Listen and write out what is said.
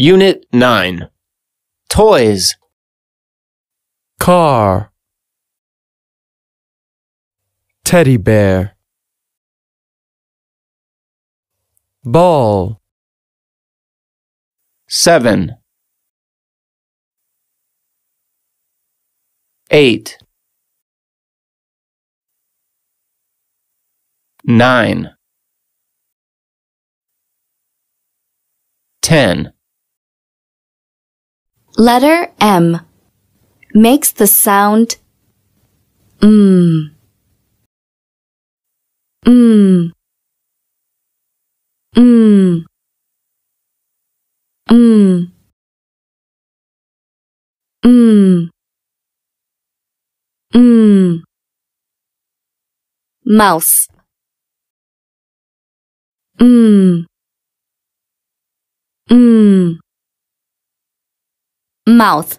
Unit 9 Toys Car Teddy bear Ball 7 8 9 10 Letter M makes the sound mm, mm, mm, mm, mm, mm. Mouse. Mm, mm mouth